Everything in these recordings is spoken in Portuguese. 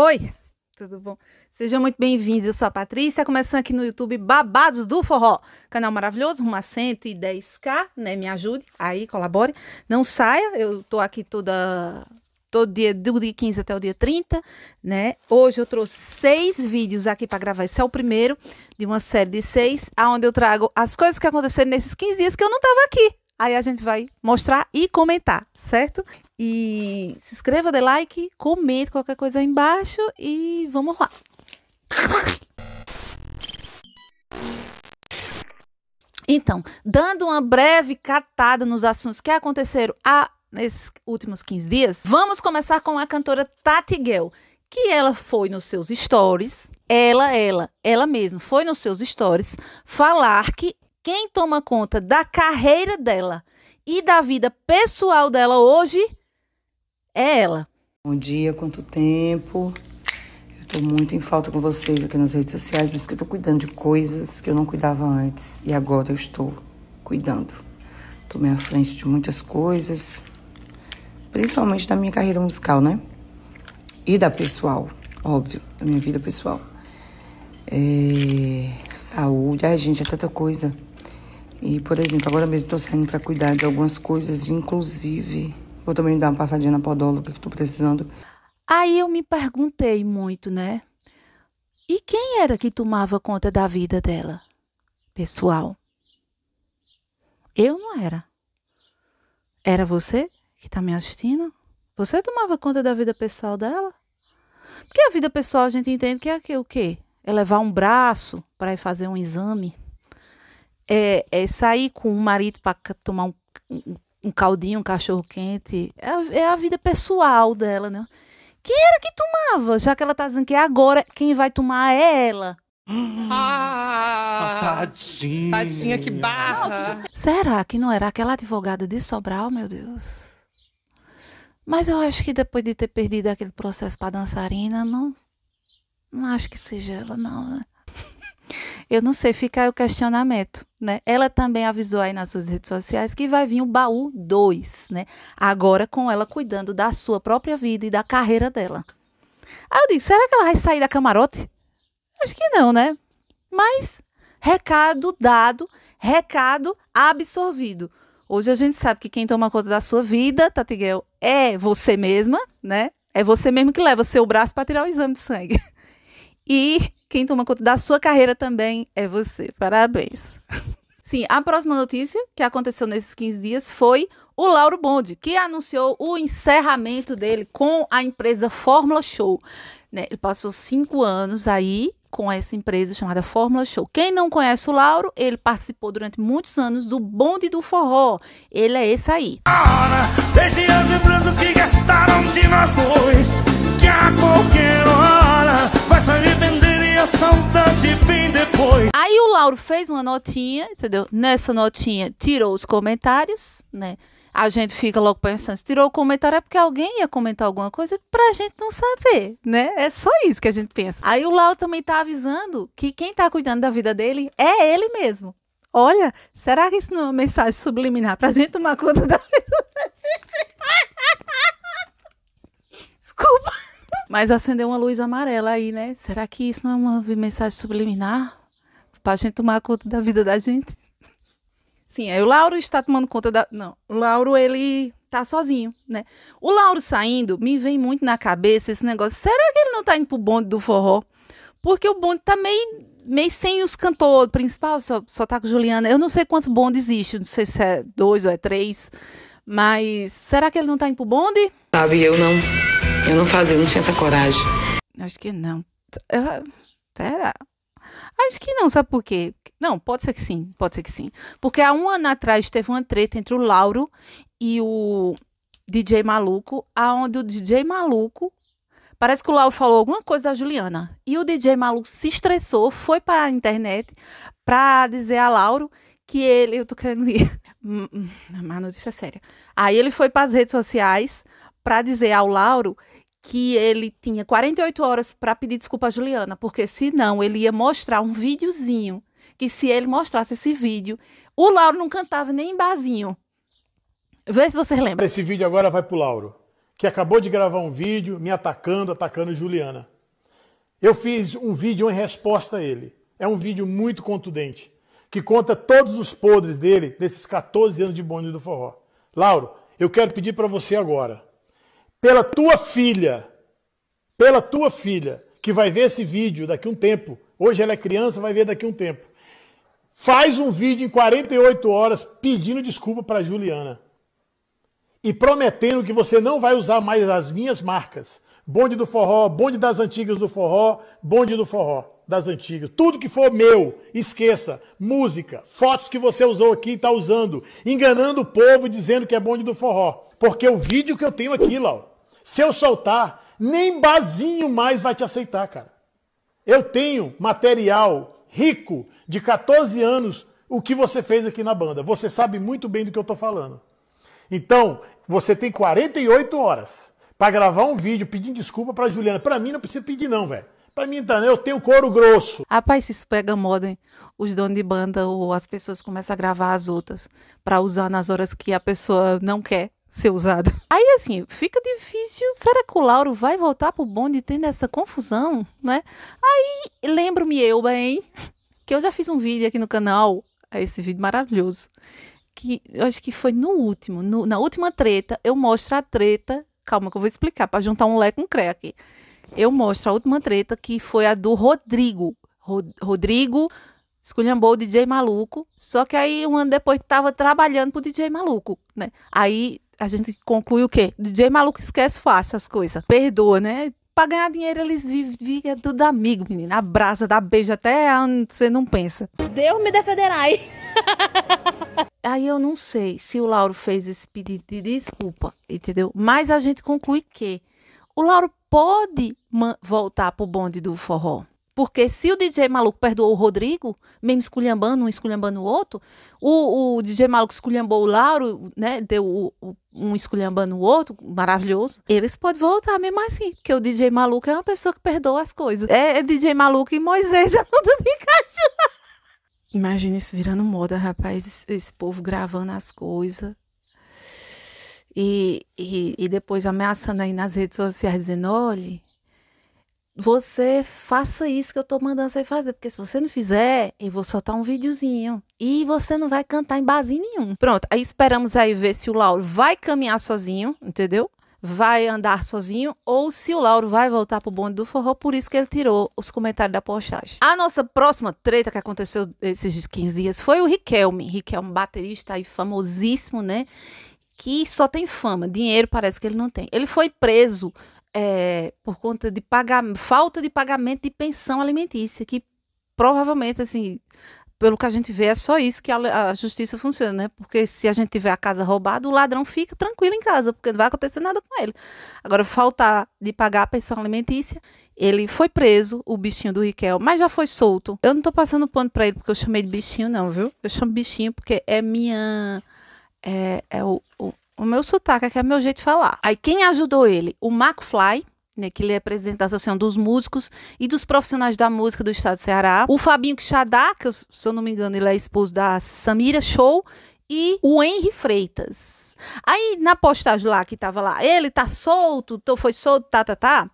Oi, tudo bom? Sejam muito bem-vindos. Eu sou a Patrícia, começando aqui no YouTube Babados do Forró. Canal maravilhoso, rumo a 110k, né? Me ajude aí, colabore. Não saia, eu tô aqui toda todo dia, do dia 15 até o dia 30, né? Hoje eu trouxe seis vídeos aqui para gravar. Esse é o primeiro de uma série de seis, aonde eu trago as coisas que aconteceram nesses 15 dias que eu não tava aqui. Aí a gente vai mostrar e comentar, certo? E se inscreva, dê like, comente qualquer coisa aí embaixo e vamos lá. Então, dando uma breve catada nos assuntos que aconteceram há, nesses últimos 15 dias, vamos começar com a cantora Tati que ela foi nos seus stories, ela, ela, ela mesma, foi nos seus stories falar que quem toma conta da carreira dela e da vida pessoal dela hoje é ela. Bom dia, quanto tempo. Eu tô muito em falta com vocês aqui nas redes sociais, mas que eu tô cuidando de coisas que eu não cuidava antes e agora eu estou cuidando. Tomei à frente de muitas coisas, principalmente da minha carreira musical, né? E da pessoal, óbvio, da minha vida pessoal. É... saúde, a gente, é tanta coisa. E, por exemplo, agora mesmo estou saindo para cuidar de algumas coisas, inclusive vou também dar uma passadinha na podóloga que estou precisando. Aí eu me perguntei muito, né? E quem era que tomava conta da vida dela? Pessoal. Eu não era. Era você que está me assistindo? Você tomava conta da vida pessoal dela? Porque a vida pessoal a gente entende que é o quê? É levar um braço para ir fazer um exame é, é sair com o marido para tomar um, um, caldinho, um cachorro quente, é a, é a vida pessoal dela, né? Quem era que tomava? Já que ela tá dizendo que é agora quem vai tomar é ela. Ah, tadinha. Tadinha, que barra. Será que não era aquela advogada de Sobral, meu Deus? Mas eu acho que depois de ter perdido aquele processo para dançarina, não, não acho que seja ela, não, né? Eu não sei, fica aí o questionamento. Né? Ela também avisou aí nas suas redes sociais que vai vir o baú 2, né? Agora com ela cuidando da sua própria vida e da carreira dela. Aí eu disse, será que ela vai sair da camarote? Acho que não, né? Mas recado dado, recado absorvido. Hoje a gente sabe que quem toma conta da sua vida, Tatiguel, é você mesma, né? É você mesmo que leva seu braço para tirar o exame de sangue. E quem toma conta da sua carreira também é você. Parabéns. Sim, a próxima notícia que aconteceu nesses 15 dias foi o Lauro Bond, que anunciou o encerramento dele com a empresa Fórmula Show. Né? Ele passou cinco anos aí com essa empresa chamada Fórmula Show. Quem não conhece o Lauro, ele participou durante muitos anos do Bonde do Forró. Ele é esse aí. Deixe as Mauro fez uma notinha, entendeu? Nessa notinha tirou os comentários, né? A gente fica logo pensando, se tirou o comentário é porque alguém ia comentar alguma coisa pra gente não saber, né? É só isso que a gente pensa. Aí o Lau também tá avisando que quem tá cuidando da vida dele é ele mesmo. Olha, será que isso não é uma mensagem subliminar pra gente tomar conta da vida Desculpa. Mas acendeu uma luz amarela aí, né? Será que isso não é uma mensagem subliminar? pra gente tomar conta da vida da gente. Sim, aí o Lauro está tomando conta da. Não, o Lauro, ele tá sozinho, né? O Lauro saindo, me vem muito na cabeça esse negócio. Será que ele não tá indo pro bonde do forró? Porque o bonde tá meio, meio sem os cantores. O principal só, só tá com Juliana. Eu não sei quantos bondes existem, não sei se é dois ou é três. Mas será que ele não tá indo pro bonde? Sabe, eu não. Eu não fazia, não tinha essa coragem. Acho que não. Eu, será? Acho que não, sabe por quê? Não, pode ser que sim, pode ser que sim. Porque há um ano atrás teve uma treta entre o Lauro e o DJ Maluco, aonde o DJ Maluco Parece que o Lauro falou alguma coisa da Juliana. E o DJ maluco se estressou, foi para a internet para dizer a Lauro que ele. Eu tô querendo ir. Hum, hum, mas notícia é séria. Aí ele foi para as redes sociais para dizer ao Lauro que ele tinha 48 horas para pedir desculpa a Juliana, porque senão ele ia mostrar um videozinho, que se ele mostrasse esse vídeo, o Lauro não cantava nem em barzinho. Vê se você lembra. Esse vídeo agora vai pro Lauro, que acabou de gravar um vídeo me atacando, atacando Juliana. Eu fiz um vídeo em resposta a ele. É um vídeo muito contundente, que conta todos os podres dele desses 14 anos de bonde do forró. Lauro, eu quero pedir para você agora pela tua filha, pela tua filha, que vai ver esse vídeo daqui a um tempo. Hoje ela é criança, vai ver daqui a um tempo. Faz um vídeo em 48 horas pedindo desculpa para Juliana e prometendo que você não vai usar mais as minhas marcas. Bonde do forró, bonde das antigas do forró, bonde do forró das antigas. Tudo que for meu, esqueça. Música, fotos que você usou aqui e está usando, enganando o povo dizendo que é bonde do forró. Porque o vídeo que eu tenho aqui, Lau, se eu soltar, nem Bazinho mais vai te aceitar, cara. Eu tenho material rico de 14 anos, o que você fez aqui na banda. Você sabe muito bem do que eu tô falando. Então, você tem 48 horas para gravar um vídeo pedindo desculpa para Juliana. Para mim não precisa pedir não, velho. Para mim então, eu tenho couro grosso. Rapaz, isso pega moda, hein? Os donos de banda ou as pessoas começam a gravar as outras para usar nas horas que a pessoa não quer ser usado. Aí assim, fica difícil. Será que o Lauro vai voltar pro bonde tendo essa confusão, né? Aí lembro-me eu bem que eu já fiz um vídeo aqui no canal, é esse vídeo maravilhoso, que eu acho que foi no último, no, na última treta, eu mostro a treta, calma que eu vou explicar para juntar um lé com um cré aqui. Eu mostro a última treta que foi a do Rodrigo. Rod Rodrigo esculhambou o DJ maluco, só que aí um ano depois tava trabalhando pro DJ maluco, né? Aí a gente conclui o quê? DJ maluco esquece fácil as coisas. Perdoa, né? Pra ganhar dinheiro, eles vivem tudo amigo, menina. Abraça, dá beijo até você não pensa. Deus me defenderai. Aí eu não sei se o Lauro fez esse pedido de desculpa, entendeu? Mas a gente conclui que o Lauro pode voltar pro bonde do forró. Porque se o DJ maluco perdoou o Rodrigo, mesmo esculhambando um, esculhambando o outro, o, o DJ maluco esculhambou o Lauro, né? Deu o, o, um esculhambando o outro, maravilhoso. Eles podem voltar mesmo assim, porque o DJ maluco é uma pessoa que perdoa as coisas. É, é DJ maluco e Moisés é tudo de cachorro. Imagina isso virando moda, rapaz. Esse, esse povo gravando as coisas. E, e, e, depois ameaçando aí nas redes sociais, dizendo: olha você faça isso que eu tô mandando você fazer, porque se você não fizer, eu vou soltar um videozinho e você não vai cantar em base nenhum. Pronto, aí esperamos aí ver se o Lauro vai caminhar sozinho, entendeu? Vai andar sozinho ou se o Lauro vai voltar pro bonde do forró, por isso que ele tirou os comentários da postagem. A nossa próxima treta que aconteceu esses 15 dias foi o Riquelme. Riquelme, baterista aí famosíssimo, né? que só tem fama, dinheiro parece que ele não tem. Ele foi preso é, por conta de pagar, falta de pagamento de pensão alimentícia, que provavelmente, assim, pelo que a gente vê, é só isso que a, a, justiça funciona, né? Porque se a gente tiver a casa roubada, o ladrão fica tranquilo em casa, porque não vai acontecer nada com ele. Agora, faltar de pagar a pensão alimentícia, ele foi preso, o bichinho do Riquel, mas já foi solto. Eu não tô passando pano para ele porque eu chamei de bichinho, não, viu? Eu chamo bichinho porque é minha. É, é o, o, o meu sotaque, é que é o meu jeito de falar. Aí quem ajudou ele? O McFly, né, que ele é a Associação dos Músicos e dos Profissionais da Música do Estado do Ceará. O Fabinho Quixadá, que se eu não me engano ele é esposo da Samira Show. E o Henry Freitas. Aí na postagem lá que tava lá, ele tá solto, tô, foi solto, tá, tá, tá.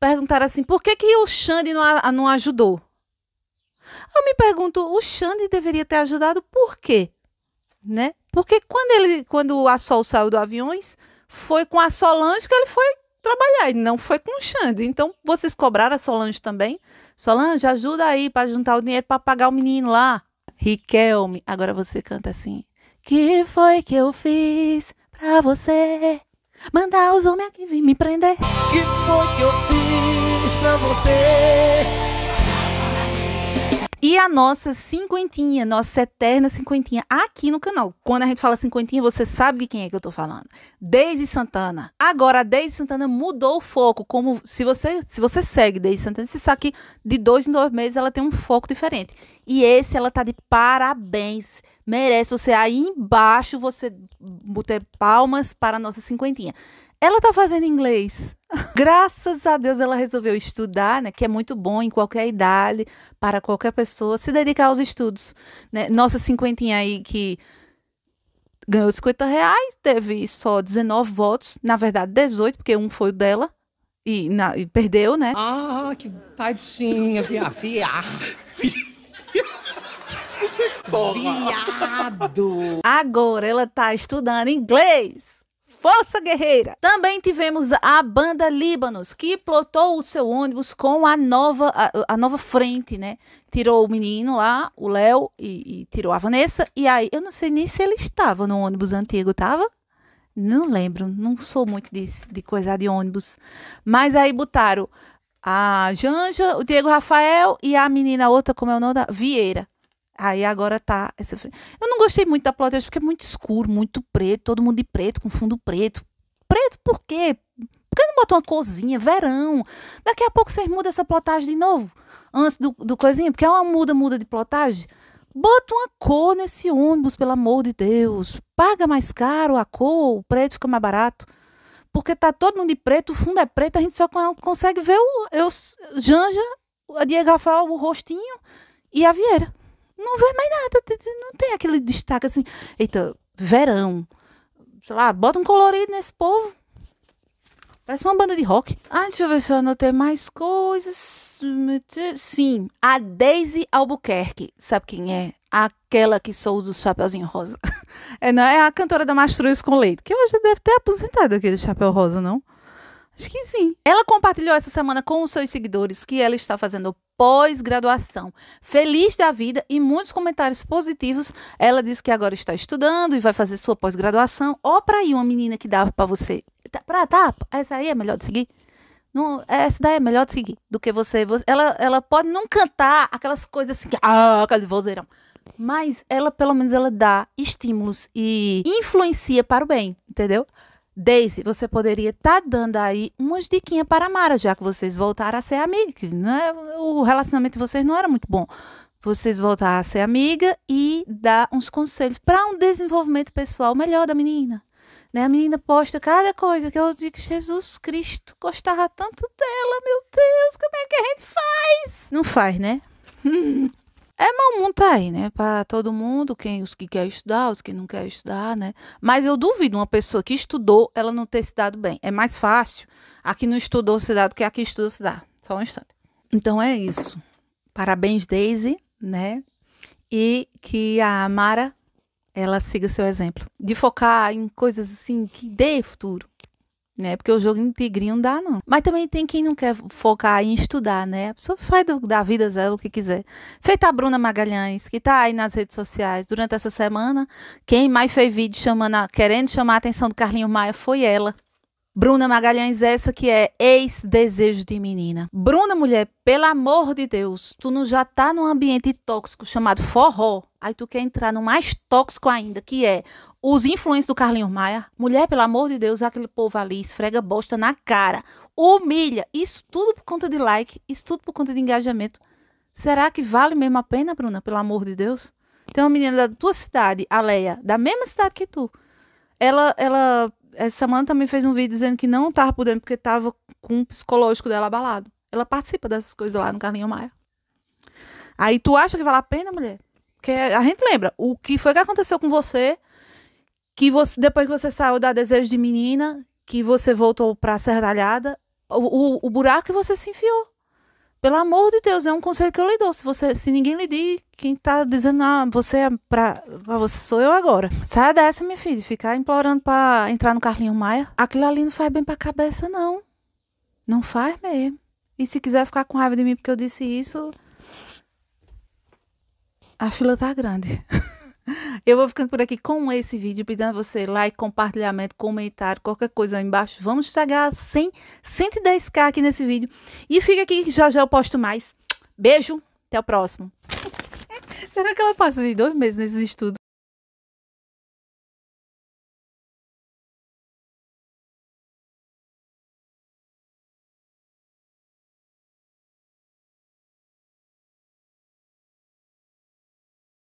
Perguntaram assim, por que que o Xande não, a, não ajudou? Eu me pergunto, o Xande deveria ter ajudado por quê? né? Porque quando ele, quando a Sol saiu do Aviões, foi com a Solange que ele foi trabalhar, e não foi com o Xande. Então, vocês cobraram a Solange também? Solange, ajuda aí para juntar o dinheiro para pagar o menino lá. Riquelme, agora você canta assim. Que foi que eu fiz pra você mandar os homens aqui vir me prender? Que foi que eu fiz pra você e a nossa cinquentinha, nossa eterna cinquentinha, aqui no canal. Quando a gente fala cinquentinha, você sabe de quem é que eu tô falando. Daisy Santana. Agora, a Daisy Santana mudou o foco. Como se você, se você segue Daisy Santana, você sabe que de dois em dois meses ela tem um foco diferente. E esse ela tá de parabéns merece. Você aí embaixo, você botar palmas para a nossa cinquentinha. Ela tá fazendo inglês. Graças a Deus ela resolveu estudar, né? Que é muito bom em qualquer idade, para qualquer pessoa, se dedicar aos estudos. Né? Nossa cinquentinha aí que ganhou 50 reais, teve só 19 votos, na verdade 18, porque um foi o dela. E, na, e perdeu, né? Ah, que tadinha, minha filha porra. Viado. Agora ela tá estudando inglês. Força Guerreira! Também tivemos a banda Líbanos, que plotou o seu ônibus com a nova, a, a nova frente, né? Tirou o menino lá, o Léo, e, e, tirou a Vanessa. E aí, eu não sei nem se ele estava no ônibus antigo, tava? Não lembro, não sou muito de, de coisa de ônibus. Mas aí botaram a Janja, o Diego Rafael e a menina outra, como é o nome da? Vieira. Aí agora tá. Essa... Eu não gostei muito da plotagem porque é muito escuro, muito preto, todo mundo de preto, com fundo preto. Preto por quê? Por que não botou uma cozinha? Verão. Daqui a pouco vocês mudam essa plotagem de novo. Antes do, do coisinha, porque é uma muda, muda de plotagem. Bota uma cor nesse ônibus, pelo amor de Deus. Paga mais caro a cor, o preto fica mais barato. Porque tá todo mundo de preto, o fundo é preto, a gente só consegue ver o eu, Janja, a Diego Rafael, o rostinho e a Vieira não vê mais nada, não tem aquele destaque assim, eita, verão, sei lá, bota um colorido nesse povo. Parece uma banda de rock. Ah, deixa eu ver se eu anotei mais coisas. Sim, a Daisy Albuquerque. Sabe quem é? Aquela que só usa o chapeuzinho rosa. É, não? é a cantora da Mastruz com Leite, que hoje deve ter aposentado aquele chapéu rosa, não? Acho que sim. Ela compartilhou essa semana com os seus seguidores que ela está fazendo pós-graduação. Feliz da vida e muitos comentários positivos. Ela diz que agora está estudando e vai fazer sua pós-graduação. Ó, para aí uma menina que dava para você. para tá, pra, tá, essa aí é melhor de seguir. Não, essa daí é melhor de seguir do que você. você ela, ela pode não cantar aquelas coisas assim, ah, aquele vozeirão. Mas ela, pelo menos, ela dá estímulos e influencia para o bem, entendeu? Daisy, você poderia estar tá dando aí umas diquinhas para a Mara, já que vocês voltaram a ser amiga, que é o relacionamento de vocês não era muito bom. Vocês voltaram a ser amiga e dar uns conselhos para um desenvolvimento pessoal melhor da menina. Né? A menina posta cada coisa que eu digo, Jesus Cristo gostava tanto dela, meu Deus, como é que a gente faz? Não faz, né? Hum. não tá aí, né? Para todo mundo, quem os que quer estudar, os que não quer estudar, né? Mas eu duvido uma pessoa que estudou, ela não ter se dado bem. É mais fácil que não estudou se dar do que que estudou se dar. Só um instante. Então é isso. Parabéns, Daisy, né? E que a Mara, ela siga seu exemplo de focar em coisas assim que dê futuro, né? Porque o jogo tigrinho não dá, não. Mas também tem quem não quer focar em estudar, né? A pessoa faz do, da vida dela o que quiser. Feita a Bruna Magalhães, que tá aí nas redes sociais durante essa semana, quem mais fez vídeo chamando querendo chamar a atenção do Carlinho Maia foi ela. Bruna Magalhães, essa que é ex-desejo de menina. Bruna, mulher, pelo amor de Deus, tu não já tá num ambiente tóxico chamado forró, aí tu quer entrar no mais tóxico ainda, que é os influentes do Carlinhos Maia, mulher, pelo amor de Deus, aquele povo ali esfrega bosta na cara, humilha, isso tudo por conta de like, isso tudo por conta de engajamento. Será que vale mesmo a pena, Bruna, pelo amor de Deus? Tem uma menina da tua cidade, a Leia, da mesma cidade que tu. Ela, ela, essa eh, semana também fez um vídeo dizendo que não tava podendo porque tava com o psicológico dela abalado. Ela participa dessas coisas lá no Carlinhos Maia. Aí tu acha que vale a pena, mulher? Porque a gente lembra, o que foi que aconteceu com você que você, depois que você saiu da Desejo de Menina, que você voltou para a Serralhada, o, o, o, buraco que você se enfiou. Pelo amor de Deus, é um conselho que eu lhe dou. Se, você, se ninguém lhe diz, quem está dizendo, ah, você é pra, pra, você sou eu agora. Saia dessa, minha filha, ficar implorando para entrar no Carlinho Maia. Aquilo ali não faz bem pra cabeça, não. Não faz mesmo. E se quiser ficar com raiva de mim porque eu disse isso, a fila tá grande. Eu vou ficando por aqui com esse vídeo, pedindo a você like, compartilhamento, comentário, qualquer coisa aí embaixo. Vamos chegar a 100, 110k aqui nesse vídeo. E fica aqui, já já eu posto mais. Beijo, até o próximo. Será que ela passa de dois meses nesses estudos?